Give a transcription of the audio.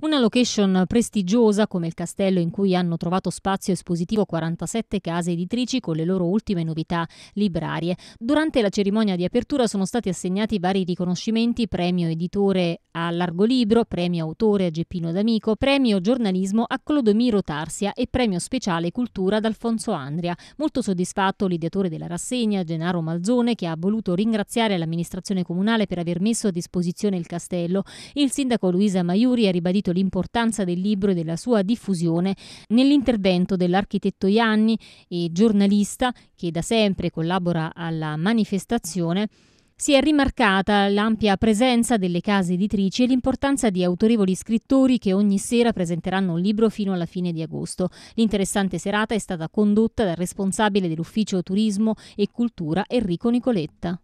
Una location prestigiosa come il castello in cui hanno trovato spazio espositivo 47 case editrici con le loro ultime novità librarie. Durante la cerimonia di apertura sono stati assegnati vari riconoscimenti, premio editore a Largo Libro, premio autore a Geppino D'Amico, premio giornalismo a Clodomiro Tarsia e premio speciale cultura ad Alfonso Andria. Molto soddisfatto l'ideatore della rassegna, Gennaro Malzone, che ha voluto ringraziare l'amministrazione comunale per aver messo a disposizione il castello. Il sindaco Luisa Maiuri ha ribadito ribadito l'importanza del libro e della sua diffusione nell'intervento dell'architetto Ianni e giornalista che da sempre collabora alla manifestazione si è rimarcata l'ampia presenza delle case editrici e l'importanza di autorevoli scrittori che ogni sera presenteranno un libro fino alla fine di agosto. L'interessante serata è stata condotta dal responsabile dell'ufficio turismo e cultura Enrico Nicoletta.